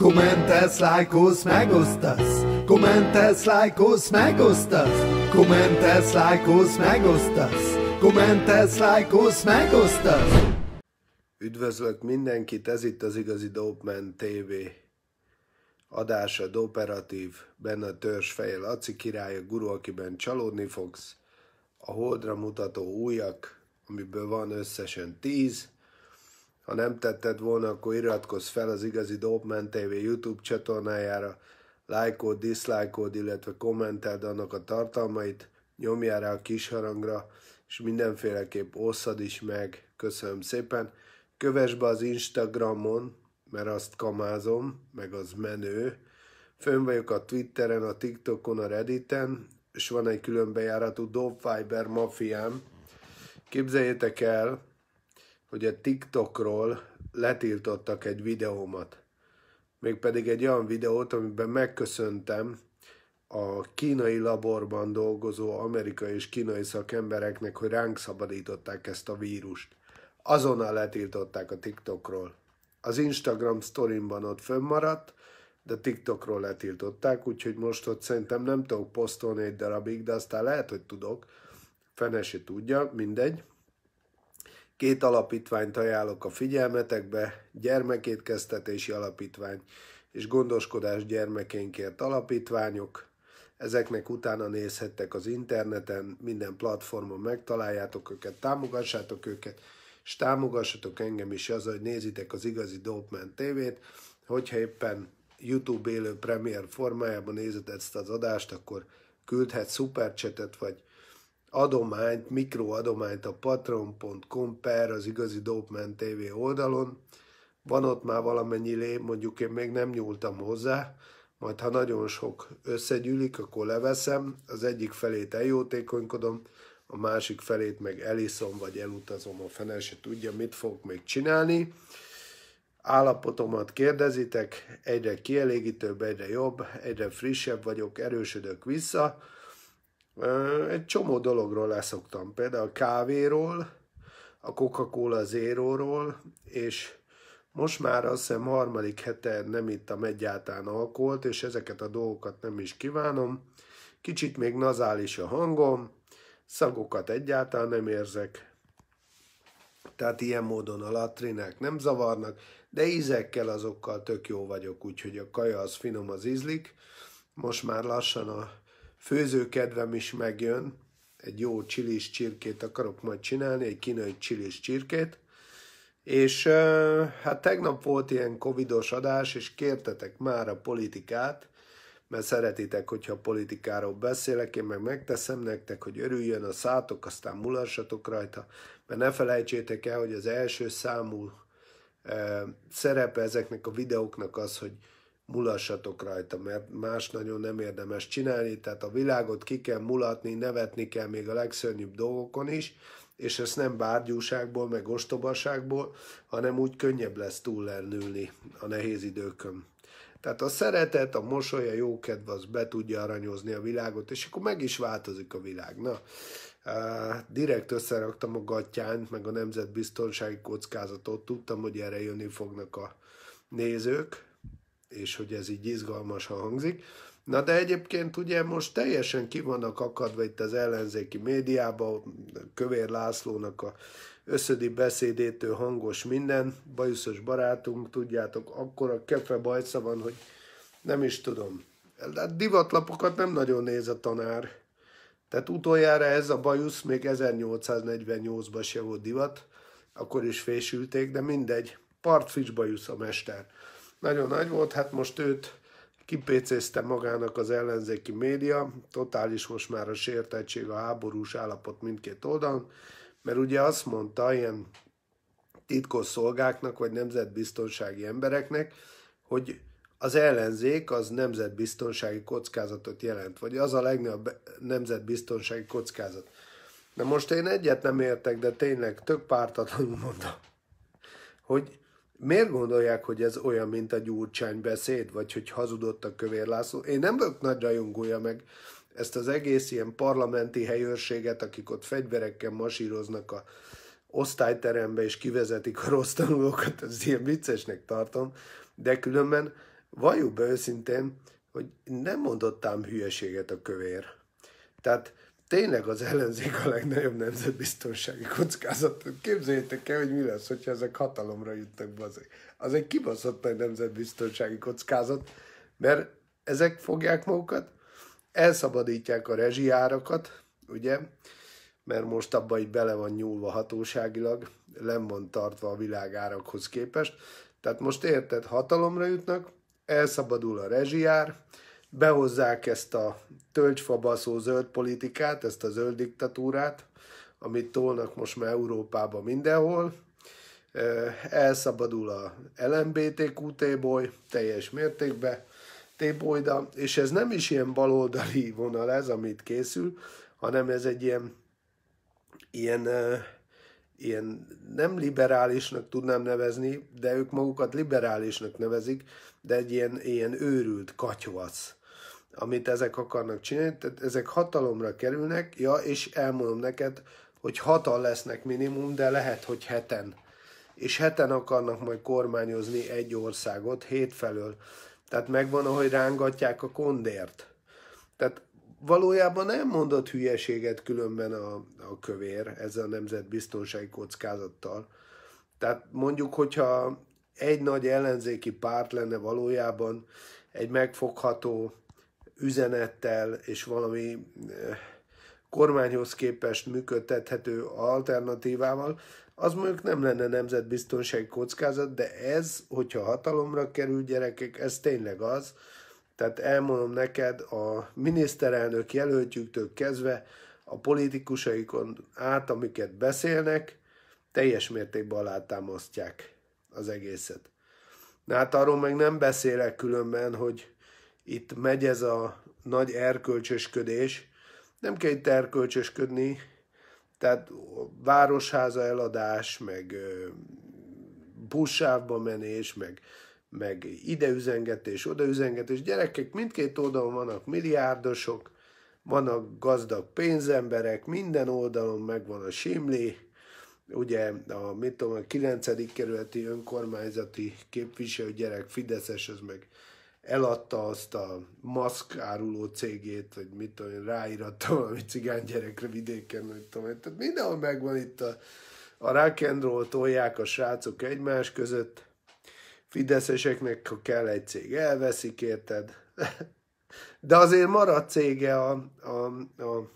Kommentelsz, lájkolsz, megosztasz Kommentelsz, lájkolsz, megosztasz Kommentelsz, lájkolsz, megosztasz Kommentelsz, lájkolsz, megosztasz Üdvözlök mindenkit, ez itt az igazi Dopeman TV adása Doperatív, benne a törzsfeje Laci király, a guru, akiben csalódni fogsz, a holdra mutató újak, amiből van összesen tíz, ha nem tetted volna, akkor iratkozz fel az Igazi Dopman TV YouTube csatornájára, lájkold, diszlájkold, illetve kommenteld annak a tartalmait, nyomjál rá a kis harangra, és mindenféleképp osszad is meg. Köszönöm szépen. Kövess be az Instagramon, mert azt kamázom, meg az menő. Fönn vagyok a Twitteren, a TikTokon, a Redditen, és van egy különbejáratú Dope Fiber mafiám. Képzeljétek el, hogy a TikTokról letiltottak egy videómat. Mégpedig egy olyan videót, amiben megköszöntem a kínai laborban dolgozó amerikai és kínai szakembereknek, hogy ránk szabadították ezt a vírust. Azonnal letiltották a TikTokról. Az Instagram sztorimban ott fönnmaradt, de TikTokról letiltották, úgyhogy most ott szerintem nem tudok posztolni egy darabig, de aztán lehet, hogy tudok. se tudja, mindegy. Két alapítványt ajánlok a figyelmetekbe, gyermekétkeztetési alapítvány és gondoskodás gyermekénkért alapítványok. Ezeknek utána nézhettek az interneten, minden platformon megtaláljátok őket, támogassátok őket, és támogassatok engem is az, hogy nézitek az igazi Dopman TV-t, hogyha éppen YouTube élő premier formájában nézed ezt az adást, akkor küldhet szupercsetet, vagy adományt, mikroadományt a patron.com per az igazi Dopman TV oldalon. Van ott már valamennyi lé, mondjuk én még nem nyúltam hozzá, majd ha nagyon sok összegyűlik, akkor leveszem, az egyik felét eljótékonykodom, a másik felét meg eliszom, vagy elutazom, a fene se tudja, mit fogok még csinálni. Állapotomat kérdezitek, egyre kielégítőbb, egyre jobb, egyre frissebb vagyok, erősödök vissza, egy csomó dologról leszoktam, például a kávéról, a Coca-Cola Zero-ról, és most már azt hiszem harmadik hete nem ittam egyáltalán alkoholt, és ezeket a dolgokat nem is kívánom. Kicsit még nazális a hangom, szagokat egyáltalán nem érzek, tehát ilyen módon a latrinek nem zavarnak, de ízekkel azokkal tök jó vagyok, úgyhogy a kaja az finom, az ízlik. Most már lassan a főzőkedvem is megjön, egy jó csilis csirkét akarok majd csinálni, egy kínai csilis csirkét, és hát tegnap volt ilyen covidos adás, és kértetek már a politikát, mert szeretitek, hogyha politikáról beszélek, én meg megteszem nektek, hogy örüljön a szátok, aztán mulassatok rajta, mert ne felejtsétek el, hogy az első számú szerepe ezeknek a videóknak az, hogy mulassatok rajta, mert más nagyon nem érdemes csinálni, tehát a világot ki kell mulatni, nevetni kell még a legszörnyűbb dolgokon is, és ezt nem bárgyúságból, meg ostobaságból, hanem úgy könnyebb lesz túllennülni a nehéz időkön. Tehát a szeretet, a mosoly, a jókedv az be tudja aranyozni a világot, és akkor meg is változik a világ. Na, direkt összeraktam a gatyánt, meg a nemzetbiztonsági kockázatot, tudtam, hogy erre jönni fognak a nézők, és hogy ez így izgalmasan hangzik. Na de egyébként ugye most teljesen ki vannak akadva itt az ellenzéki médiában, Kövér Lászlónak a összödi beszédétől hangos minden, bajuszos barátunk, tudjátok, akkor a kefe bajsza van, hogy nem is tudom. De divatlapokat nem nagyon néz a tanár. Tehát utoljára ez a bajusz még 1848-ban se volt divat, akkor is fésülték, de mindegy. Partfics bajusz a mester nagyon nagy volt, hát most őt kipécézte magának az ellenzéki média, totális most már a sértettség, a háborús állapot mindkét oldalon, mert ugye azt mondta ilyen titkos szolgáknak, vagy nemzetbiztonsági embereknek, hogy az ellenzék az nemzetbiztonsági kockázatot jelent, vagy az a legnagyobb nemzetbiztonsági kockázat. Na most én egyet nem értek, de tényleg tök pártatlanul mondom, hogy miért gondolják, hogy ez olyan, mint a gyurcsány beszéd, vagy hogy hazudott a kövér László? Én nem vagyok nagy rajongója meg ezt az egész ilyen parlamenti helyőrséget, akik ott fegyverekkel masíroznak a osztályterembe, és kivezetik a rossz tanulókat, az ilyen viccesnek tartom, de különben valljuk be őszintén, hogy nem mondottám hülyeséget a kövér. Tehát tényleg az ellenzék a legnagyobb nemzetbiztonsági kockázat. Képzeljétek el, hogy mi lesz, hogyha ezek hatalomra jutnak, bazeg. Az egy kibaszott nagy nemzetbiztonsági kockázat, mert ezek fogják magukat, elszabadítják a árakat, ugye, mert most abban így bele van nyúlva hatóságilag, nem van tartva a világárakhoz képest. Tehát most érted, hatalomra jutnak, elszabadul a ár behozzák ezt a töltsfabaszó zöld politikát, ezt a zöld diktatúrát, amit tolnak most már Európában mindenhol, elszabadul a LMBTQ téboly teljes mértékben, tébolyda, és ez nem is ilyen baloldali vonal ez, amit készül, hanem ez egy ilyen, ilyen, ilyen nem liberálisnak tudnám nevezni, de ők magukat liberálisnak nevezik, de egy ilyen, ilyen őrült katyvasz amit ezek akarnak csinálni, tehát ezek hatalomra kerülnek, ja, és elmondom neked, hogy hatal lesznek minimum, de lehet, hogy heten. És heten akarnak majd kormányozni egy országot hétfelől. felől. Tehát megvan, ahogy rángatják a kondért. Tehát valójában nem mondott hülyeséget különben a, a kövér ezzel a nemzetbiztonsági kockázattal. Tehát mondjuk, hogyha egy nagy ellenzéki párt lenne valójában egy megfogható üzenettel és valami eh, kormányhoz képest működtethető alternatívával, az mondjuk nem lenne nemzetbiztonsági kockázat, de ez, hogyha hatalomra kerül gyerekek, ez tényleg az. Tehát elmondom neked, a miniszterelnök jelöltjüktől kezdve a politikusaikon át, amiket beszélnek, teljes mértékben alátámasztják az egészet. Na hát arról meg nem beszélek különben, hogy itt megy ez a nagy erkölcsösködés. Nem kell itt erkölcsösködni, tehát városháza eladás, meg buszsávba menés, meg, meg ideüzengetés, odaüzengetés. Gyerekek mindkét oldalon vannak milliárdosok, vannak gazdag pénzemberek, minden oldalon megvan a simli, ugye a, mit tudom, a 9. kerületi önkormányzati képviselő gyerek Fideszes, az meg eladta azt a maszk áruló cégét, hogy mit tudom én, ráírattam valami cigány gyerekre vidéken, hogy tudom én. Tehát mindenhol megvan itt a, a roll tolják a srácok egymás között. Fideszeseknek, ha kell egy cég, elveszik, érted? De azért marad cége a, a, a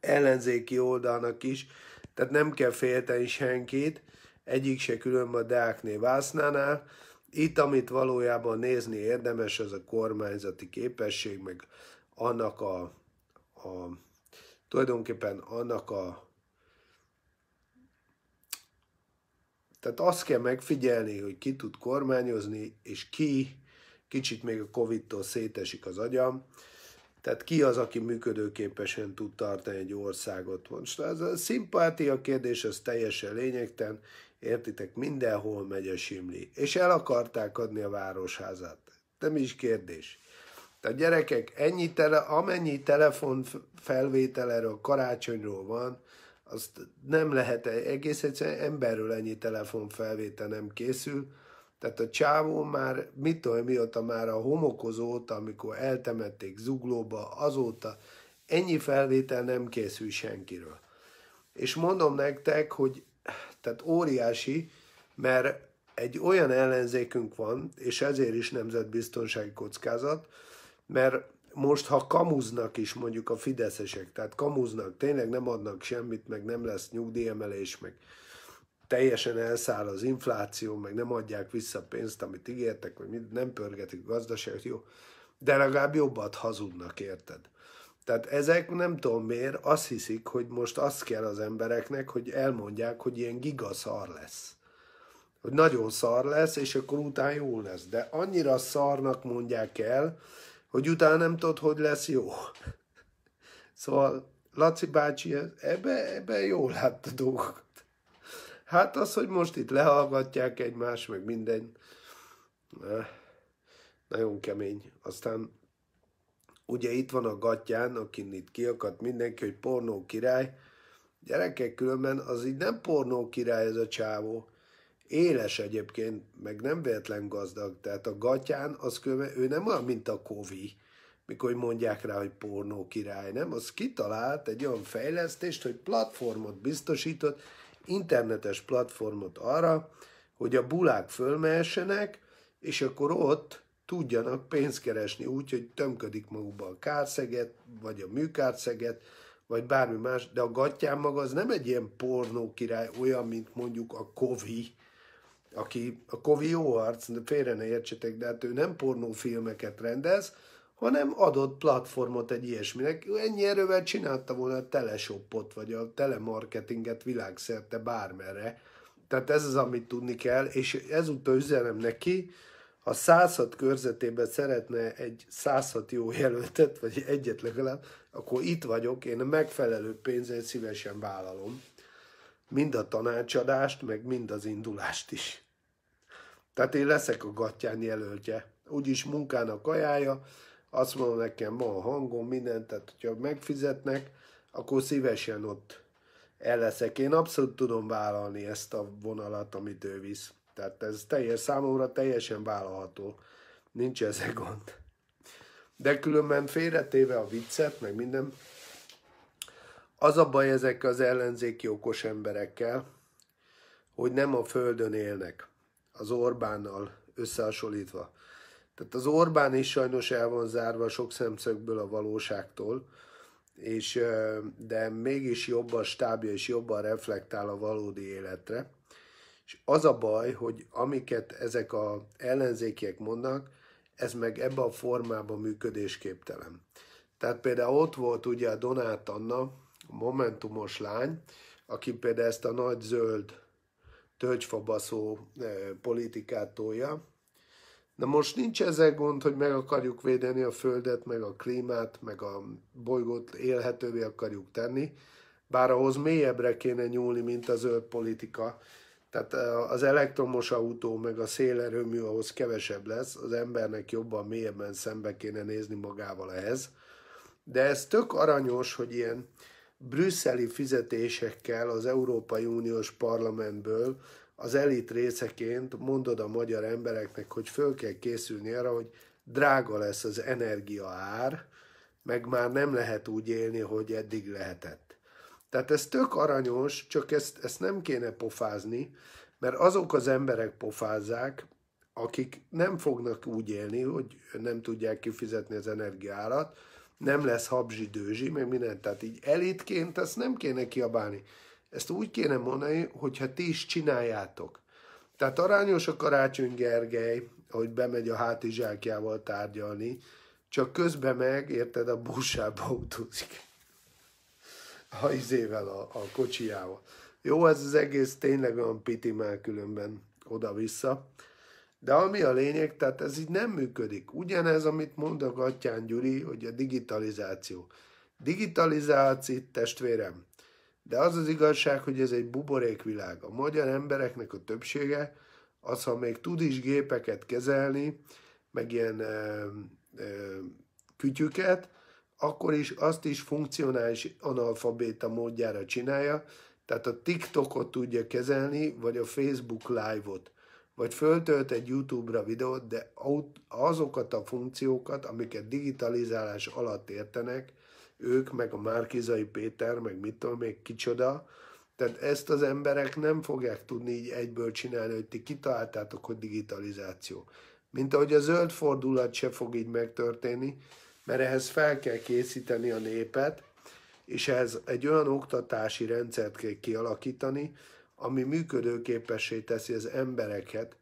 ellenzéki oldalnak is, tehát nem kell félteni senkit, egyik se külön a Deákné Vásznánál, itt, amit valójában nézni érdemes, az a kormányzati képesség, meg annak a, a tulajdonképpen annak a Tehát azt kell megfigyelni, hogy ki tud kormányozni, és ki, kicsit még a Covid-tól szétesik az agyam, tehát ki az, aki működőképesen tud tartani egy országot? Most ez a szimpátia kérdés, ez teljesen lényegtelen. Értitek, mindenhol megy a simli. És el akarták adni a városházát. Nem is kérdés. Tehát gyerekek, ennyi tele, amennyi telefon felvétel erről karácsonyról van, azt nem lehet, e-, egész egyszerűen emberről ennyi felvétel nem készül, tehát a csávó már, mit tudom, mióta már a homokozóta, óta, amikor eltemették zuglóba, azóta ennyi felvétel nem készül senkiről. És mondom nektek, hogy tehát óriási, mert egy olyan ellenzékünk van, és ezért is nemzetbiztonsági kockázat, mert most, ha kamuznak is mondjuk a fideszesek, tehát kamuznak, tényleg nem adnak semmit, meg nem lesz nyugdíjemelés, meg teljesen elszáll az infláció, meg nem adják vissza pénzt, amit ígértek, meg nem pörgetik a gazdaságot, jó. De legalább jobbat hazudnak, érted? Tehát ezek nem tudom miért azt hiszik, hogy most azt kell az embereknek, hogy elmondják, hogy ilyen gigaszar lesz. Hogy nagyon szar lesz, és akkor utána jó lesz. De annyira szarnak mondják el, hogy utána nem tudod, hogy lesz jó. Szóval Laci bácsi ebbe, ebbe jól látta dolgokat. Hát az, hogy most itt lehallgatják egymást, meg minden, nagyon kemény. Aztán ugye itt van a gatyán, aki itt kiakadt mindenki, hogy pornó király. Gyerekek, különben az így nem pornó király ez a csávó. Éles egyébként, meg nem véletlen gazdag. Tehát a gatyán, az különben, ő nem olyan, mint a kovi, mikor mondják rá, hogy pornó király, nem? Az kitalált egy olyan fejlesztést, hogy platformot biztosított, internetes platformot arra, hogy a bulák fölmehessenek, és akkor ott tudjanak pénzt keresni úgy, hogy tömködik magukba a kárszeget, vagy a műkárszeget, vagy bármi más, de a gatyám maga az nem egy ilyen pornó király, olyan, mint mondjuk a Kovi, aki, a Kovi jó arc, de félre ne értsetek, de hát ő nem pornófilmeket rendez, hanem adott platformot egy ilyesminek. Ennyi erővel csinálta volna a teleshoppot, vagy a telemarketinget világszerte bármerre. Tehát ez az, amit tudni kell, és ezúttal üzenem neki, ha 106 körzetében szeretne egy 106 jó jelöltet, vagy egyet legalább, akkor itt vagyok, én a megfelelő pénzért szívesen vállalom. Mind a tanácsadást, meg mind az indulást is. Tehát én leszek a gatyán jelöltje. Úgyis munkának ajánlja, azt mondom nekem, ma a hangom, mindent, tehát hogyha megfizetnek, akkor szívesen ott el leszek. Én abszolút tudom vállalni ezt a vonalat, amit ő visz. Tehát ez teljes számomra teljesen vállalható. Nincs ezzel gond. De különben félretéve a viccet, meg minden, az a baj ezek az ellenzéki okos emberekkel, hogy nem a földön élnek, az Orbánnal összehasonlítva. Tehát az Orbán is sajnos el van zárva sok szemszögből a valóságtól, és, de mégis jobb a stábja, és jobban reflektál a valódi életre. És az a baj, hogy amiket ezek a ellenzékiek mondnak, ez meg ebbe a formában működésképtelen. Tehát például ott volt ugye a Donát Anna, a Momentumos lány, aki például ezt a nagy zöld töltsfabaszó eh, politikát tolja. Na most nincs ezzel gond, hogy meg akarjuk védeni a földet, meg a klímát, meg a bolygót élhetővé akarjuk tenni, bár ahhoz mélyebbre kéne nyúlni, mint a zöld politika, tehát eh, az elektromos autó meg a szélerőmű ahhoz kevesebb lesz, az embernek jobban, mélyebben szembe kéne nézni magával ehhez. De ez tök aranyos, hogy ilyen brüsszeli fizetésekkel az Európai Uniós Parlamentből az elit részeként mondod a magyar embereknek, hogy föl kell készülni arra, hogy drága lesz az energia ár, meg már nem lehet úgy élni, hogy eddig lehetett. Tehát ez tök aranyos, csak ezt, ezt nem kéne pofázni, mert azok az emberek pofázzák, akik nem fognak úgy élni, hogy nem tudják kifizetni az energiárat, nem lesz habzsi-dőzsi, meg minden. Tehát így elitként ezt nem kéne kiabálni. Ezt úgy kéne mondani, hogyha ti is csináljátok. Tehát arányos a Karácsony Gergely, hogy bemegy a hátizsákjával tárgyalni, csak közben meg, érted, a buszába utózik a izével, a, a kocsijával. Jó, ez az egész tényleg olyan már különben oda-vissza. De ami a lényeg, tehát ez így nem működik. Ugyanez, amit mondok Atyán Gyuri, hogy a digitalizáció. Digitalizáció, testvérem. De az az igazság, hogy ez egy buborékvilág. A magyar embereknek a többsége, az, ha még tud is gépeket kezelni, meg ilyen ö, ö, kütyüket, akkor is azt is funkcionális analfabéta módjára csinálja, tehát a TikTokot tudja kezelni, vagy a Facebook Live-ot, vagy föltölt egy YouTube-ra videót, de azokat a funkciókat, amiket digitalizálás alatt értenek, ők, meg a Márkizai Péter, meg mit tudom, még kicsoda, tehát ezt az emberek nem fogják tudni így egyből csinálni, hogy ti kitaláltátok, hogy digitalizáció. Mint ahogy a zöld fordulat se fog így megtörténni, mert ehhez fel kell készíteni a népet, és ez egy olyan oktatási rendszert kell kialakítani, ami működőképessé teszi az embereket,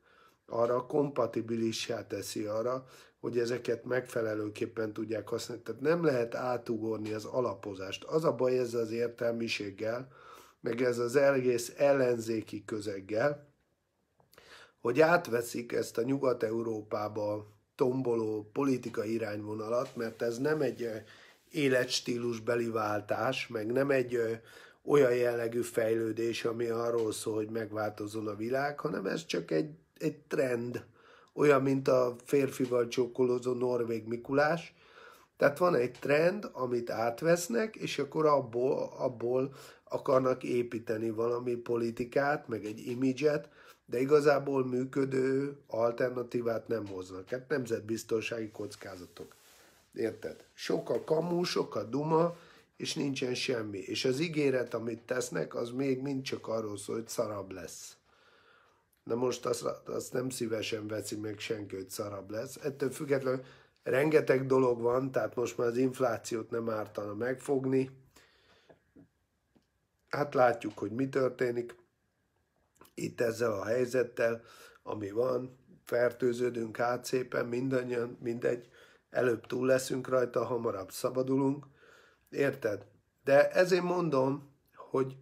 arra kompatibilissá teszi arra, hogy ezeket megfelelőképpen tudják használni. Tehát nem lehet átugorni az alapozást. Az a baj ez az értelmiséggel, meg ez az egész ellenzéki közeggel, hogy átveszik ezt a nyugat európában tomboló politikai irányvonalat, mert ez nem egy életstílus beliváltás, meg nem egy olyan jellegű fejlődés, ami arról szól, hogy megváltozon a világ, hanem ez csak egy, egy trend, olyan, mint a férfival csókolózó Norvég Mikulás. Tehát van egy trend, amit átvesznek, és akkor abból, abból akarnak építeni valami politikát, meg egy imidzset, de igazából működő alternatívát nem hoznak. Hát nemzetbiztonsági kockázatok. Érted? Sok a kamú, sok a duma, és nincsen semmi. És az ígéret, amit tesznek, az még mind csak arról szól, hogy szarabb lesz. Na most azt, azt nem szívesen veszi meg senki, hogy szarabb lesz. Ettől függetlenül rengeteg dolog van, tehát most már az inflációt nem ártana megfogni. Hát látjuk, hogy mi történik itt ezzel a helyzettel, ami van, fertőződünk át szépen, mindannyian, mindegy, előbb túl leszünk rajta, hamarabb szabadulunk, érted? De ezért mondom, hogy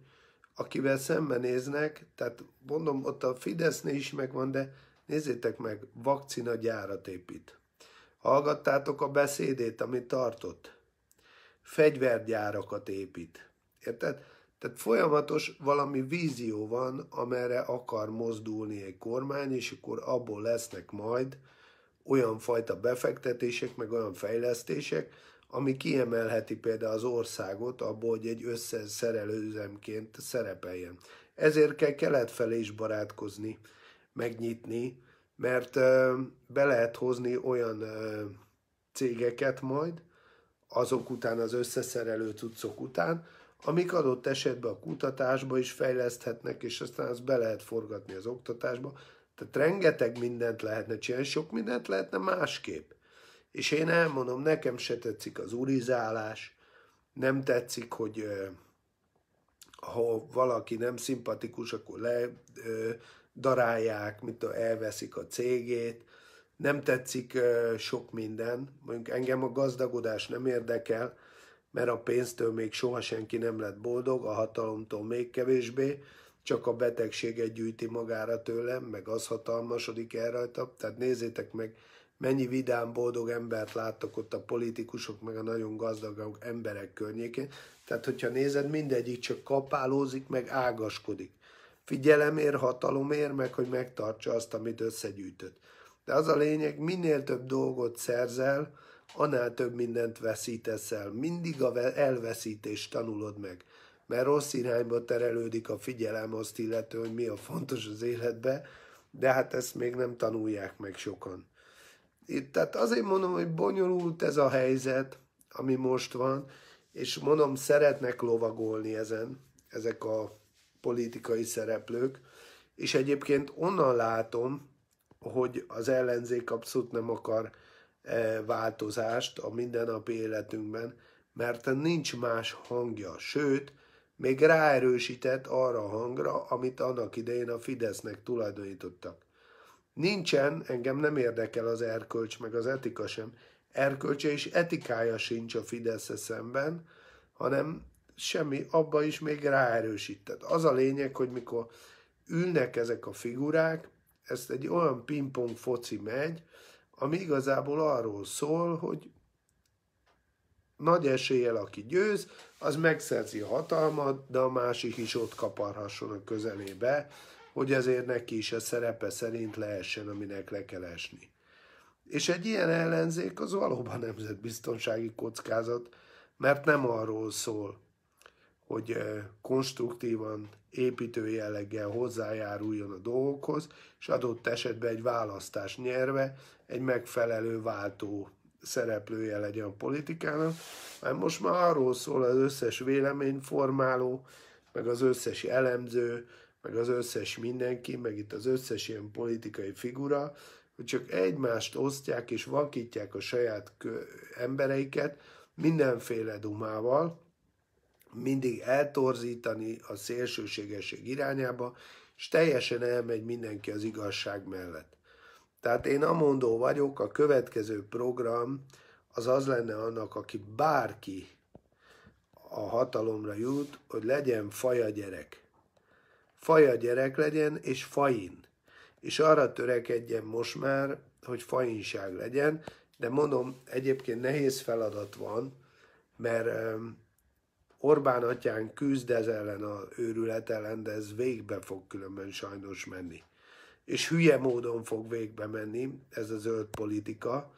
akivel szembenéznek, tehát mondom, ott a Fidesznél is megvan, de nézzétek meg, vakcina gyárat épít. Hallgattátok a beszédét, amit tartott? Fegyvergyárakat épít. Érted? Tehát folyamatos valami vízió van, amerre akar mozdulni egy kormány, és akkor abból lesznek majd olyan fajta befektetések, meg olyan fejlesztések, ami kiemelheti például az országot abból, hogy egy összeszerelőzemként szerepeljen. Ezért kell kelet felé is barátkozni, megnyitni, mert be lehet hozni olyan cégeket majd, azok után, az összeszerelő cuccok után, amik adott esetben a kutatásba is fejleszthetnek, és aztán azt be lehet forgatni az oktatásba. Tehát rengeteg mindent lehetne csinálni, sok mindent lehetne másképp. És én elmondom, nekem se tetszik az urizálás, nem tetszik, hogy ha valaki nem szimpatikus, akkor le darálják, mit a elveszik a cégét, nem tetszik sok minden, mondjuk engem a gazdagodás nem érdekel, mert a pénztől még soha senki nem lett boldog, a hatalomtól még kevésbé, csak a betegséget gyűjti magára tőlem, meg az hatalmasodik el rajta. Tehát nézzétek meg, mennyi vidám, boldog embert láttak ott a politikusok, meg a nagyon gazdag emberek környékén. Tehát, hogyha nézed, mindegyik csak kapálózik, meg ágaskodik. Figyelemért, hatalomért, meg hogy megtartsa azt, amit összegyűjtött. De az a lényeg, minél több dolgot szerzel, annál több mindent veszítesz el. Mindig a elveszítést tanulod meg, mert rossz irányba terelődik a figyelem azt illető, hogy mi a fontos az életbe, de hát ezt még nem tanulják meg sokan. Itt, tehát azért mondom, hogy bonyolult ez a helyzet, ami most van, és mondom, szeretnek lovagolni ezen ezek a politikai szereplők, és egyébként onnan látom, hogy az ellenzék abszolút nem akar E, változást a mindennapi életünkben, mert nincs más hangja, sőt, még ráerősített arra a hangra, amit annak idején a Fidesznek tulajdonítottak. Nincsen, engem nem érdekel az erkölcs, meg az etika sem, erkölcse és etikája sincs a fidesz -e szemben, hanem semmi, abba is még ráerősített. Az a lényeg, hogy mikor ülnek ezek a figurák, ezt egy olyan pingpong foci megy, ami igazából arról szól, hogy nagy eséllyel aki győz, az megszerzi a hatalmat, de a másik is ott kaparhasson a közelébe, hogy ezért neki is a szerepe szerint lehessen, aminek le kell esni. És egy ilyen ellenzék az valóban nemzetbiztonsági kockázat, mert nem arról szól, hogy eh, konstruktívan, építő jelleggel hozzájáruljon a dolgokhoz, és adott esetben egy választás nyerve egy megfelelő váltó szereplője legyen a politikának, mert most már arról szól az összes véleményformáló, meg az összes elemző, meg az összes mindenki, meg itt az összes ilyen politikai figura, hogy csak egymást osztják és vakítják a saját embereiket mindenféle dumával, mindig eltorzítani a szélsőségesség irányába, és teljesen elmegy mindenki az igazság mellett. Tehát én amondó vagyok, a következő program az az lenne annak, aki bárki a hatalomra jut, hogy legyen faja gyerek. Faja gyerek legyen, és fain. És arra törekedjen most már, hogy fainság legyen, de mondom, egyébként nehéz feladat van, mert Orbán atyán küzd ez ellen a őrület ellen, de ez végbe fog különben sajnos menni. És hülye módon fog végbe menni ez a zöld politika,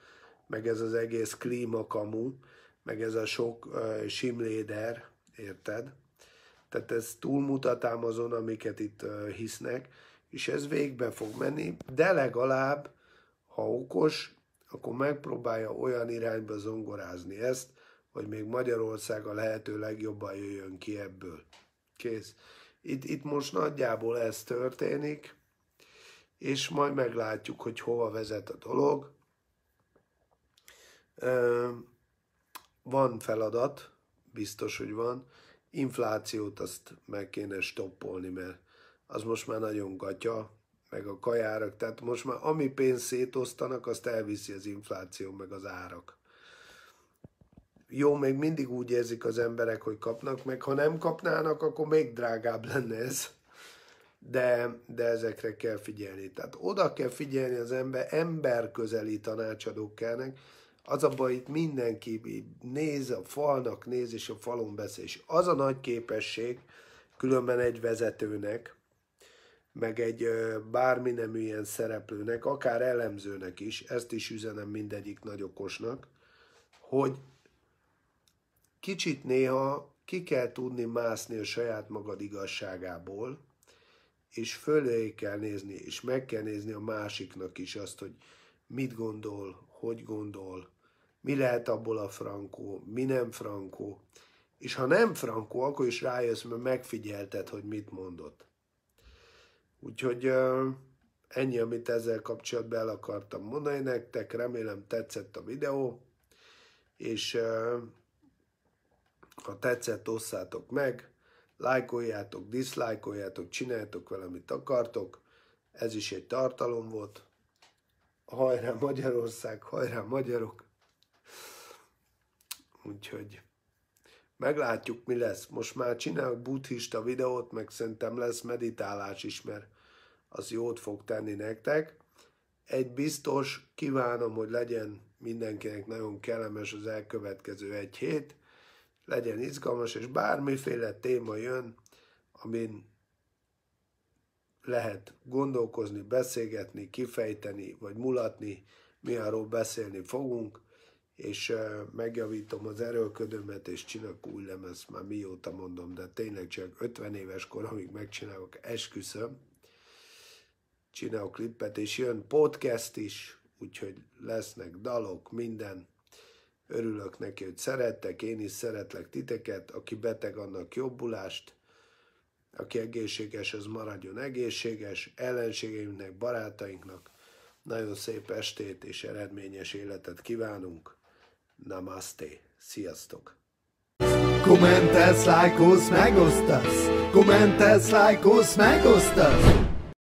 meg ez az egész klímakamú, meg ez a sok uh, simléder, érted? Tehát ez túlmutatám azon, amiket itt uh, hisznek, és ez végbe fog menni, de legalább, ha okos, akkor megpróbálja olyan irányba zongorázni ezt, hogy még Magyarország a lehető legjobban jöjjön ki ebből. Kész. Itt, itt most nagyjából ez történik, és majd meglátjuk, hogy hova vezet a dolog. Van feladat, biztos, hogy van. Inflációt azt meg kéne stoppolni, mert az most már nagyon gatya, meg a kajárak, tehát most már ami pénzt szétosztanak, azt elviszi az infláció, meg az árak jó, még mindig úgy érzik az emberek, hogy kapnak, meg ha nem kapnának, akkor még drágább lenne ez. De, de ezekre kell figyelni. Tehát oda kell figyelni az ember, közeli tanácsadók kellnek. Az a baj, itt mindenki néz a falnak, néz, és a falon beszél. És az a nagy képesség, különben egy vezetőnek, meg egy bármi nem ilyen szereplőnek, akár elemzőnek is, ezt is üzenem mindegyik nagyokosnak, hogy kicsit néha ki kell tudni mászni a saját magad igazságából, és fölé kell nézni, és meg kell nézni a másiknak is azt, hogy mit gondol, hogy gondol, mi lehet abból a frankó, mi nem frankó. És ha nem frankó, akkor is rájössz, mert megfigyelted, hogy mit mondott. Úgyhogy ennyi, amit ezzel kapcsolatban el akartam mondani nektek. Remélem tetszett a videó, és ha tetszett, osszátok meg, lájkoljátok, diszlájkoljátok, csináljátok vele, amit akartok. Ez is egy tartalom volt. Hajrá Magyarország, hajrá magyarok! Úgyhogy meglátjuk, mi lesz. Most már csinálok buddhista videót, meg szerintem lesz meditálás is, mert az jót fog tenni nektek. Egy biztos, kívánom, hogy legyen mindenkinek nagyon kellemes az elkövetkező egy hét legyen izgalmas, és bármiféle téma jön, amin lehet gondolkozni, beszélgetni, kifejteni, vagy mulatni, mi arról beszélni fogunk, és megjavítom az erőködömet, és csinálok új lemez, már mióta mondom, de tényleg csak 50 éves kor, amíg megcsinálok, esküszöm, csinálok klippet, és jön podcast is, úgyhogy lesznek dalok, minden, Örülök neki, hogy szerettek, én is szeretlek titeket, aki beteg, annak jobbulást, aki egészséges, az maradjon egészséges, ellenségeimnek, barátainknak nagyon szép estét és eredményes életet kívánunk. Namaste! Sziasztok! Kommentelsz, lájkolsz, megosztasz! Kommentelsz, lájkolsz, megosztasz!